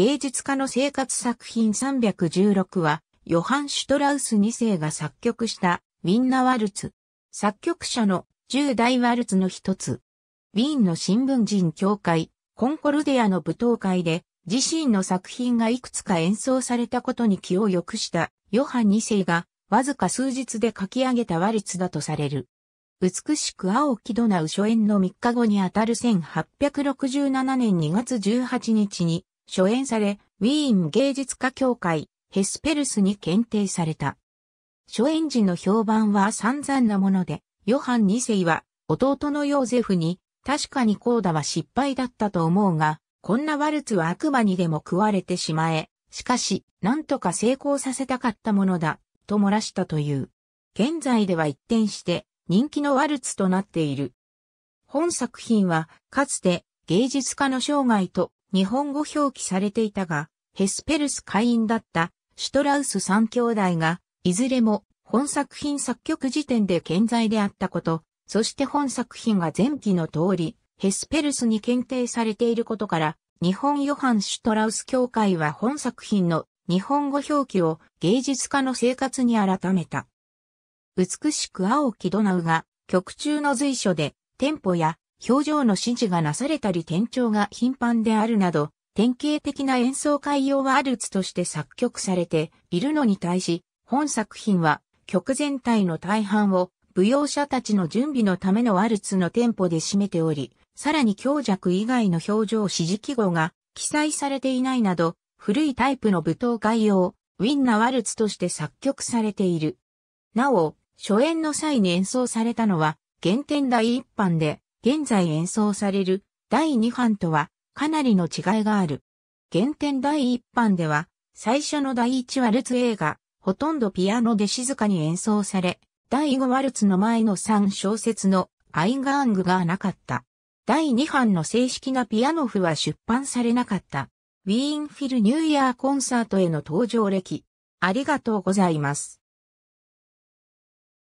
芸術家の生活作品316は、ヨハン・シュトラウス2世が作曲したウィンナワルツ。作曲者の10大ワルツの一つ。ウィーンの新聞人協会、コンコルデアの舞踏会で、自身の作品がいくつか演奏されたことに気を良くしたヨハン2世が、わずか数日で書き上げたワルツだとされる。美しく青きどなう初演の3日後にあたる1867年2月18日に、初演され、ウィーン芸術家協会、ヘスペルスに検定された。初演時の評判は散々なもので、ヨハン2世は弟のヨーゼフに、確かにコーダは失敗だったと思うが、こんなワルツは悪魔にでも食われてしまえ、しかし、なんとか成功させたかったものだ、と漏らしたという。現在では一転して、人気のワルツとなっている。本作品は、かつて、芸術家の生涯と日本語表記されていたが、ヘスペルス会員だったシュトラウス三兄弟が、いずれも本作品作曲時点で健在であったこと、そして本作品が前期の通り、ヘスペルスに検定されていることから、日本ヨハン・シュトラウス協会は本作品の日本語表記を芸術家の生活に改めた。美しく青きドナウが曲中の随所でテンポや表情の指示がなされたり転調が頻繁であるなど、典型的な演奏会用ワルツとして作曲されているのに対し、本作品は曲全体の大半を舞踊者たちの準備のためのワルツのテンポで占めており、さらに強弱以外の表情指示記号が記載されていないなど、古いタイプの舞踏会用、ウィンナワルツとして作曲されている。なお、初演の際に演奏されたのは、原点第一般で、現在演奏される第2版とはかなりの違いがある。原点第1版では、最初の第1ワルツ A が、ほとんどピアノで静かに演奏され、第5ワルツの前の3小節のアイガングがなかった。第2版の正式なピアノ譜は出版されなかった。ウィーンフィルニューイヤーコンサートへの登場歴。ありがとうございます。